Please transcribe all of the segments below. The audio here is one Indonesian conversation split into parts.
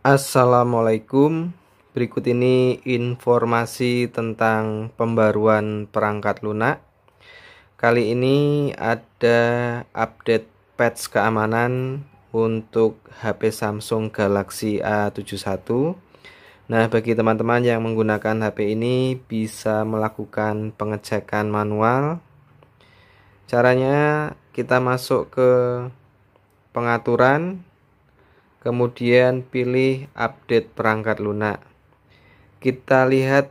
Assalamualaikum. Berikut ini informasi tentang pembaruan perangkat lunak. Kali ini ada update patch keamanan untuk HP Samsung Galaxy A71. Nah, bagi teman-teman yang menggunakan HP ini bisa melakukan pengecekan manual. Caranya kita masuk ke pengaturan, kemudian pilih update perangkat lunak. Kita lihat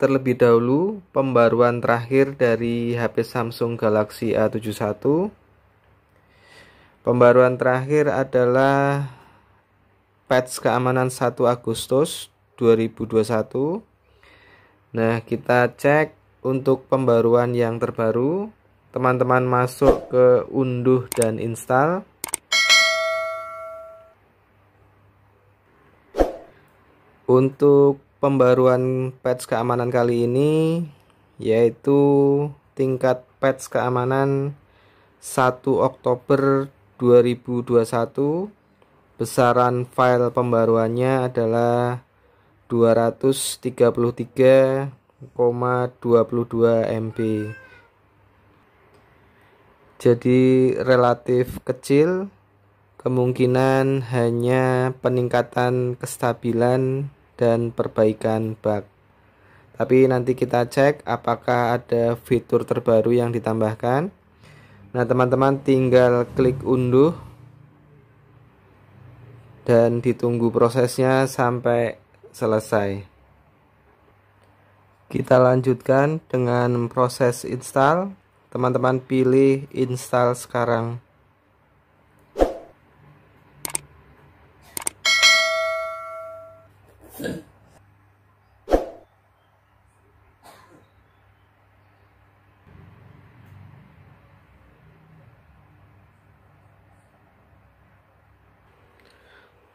terlebih dahulu pembaruan terakhir dari HP Samsung Galaxy A71. Pembaruan terakhir adalah patch keamanan 1 Agustus 2021. Nah, kita cek untuk pembaruan yang terbaru. Teman-teman masuk ke unduh dan install. Untuk pembaruan patch keamanan kali ini yaitu tingkat patch keamanan 1 Oktober 2021 besaran file pembaruannya adalah 233,22 MB jadi relatif kecil kemungkinan hanya peningkatan kestabilan dan perbaikan bug tapi nanti kita cek apakah ada fitur terbaru yang ditambahkan nah teman-teman tinggal klik unduh dan ditunggu prosesnya sampai selesai kita lanjutkan dengan proses install teman-teman pilih install sekarang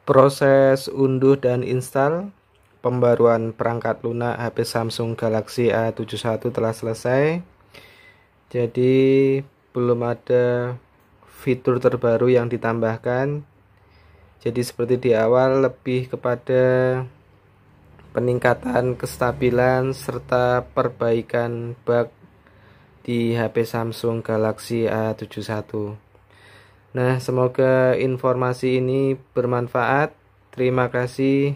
proses unduh dan install pembaruan perangkat lunak HP Samsung Galaxy A71 telah selesai. Jadi belum ada fitur terbaru yang ditambahkan. Jadi seperti di awal lebih kepada peningkatan kestabilan serta perbaikan bug di HP Samsung Galaxy A71. Nah, semoga informasi ini bermanfaat. Terima kasih.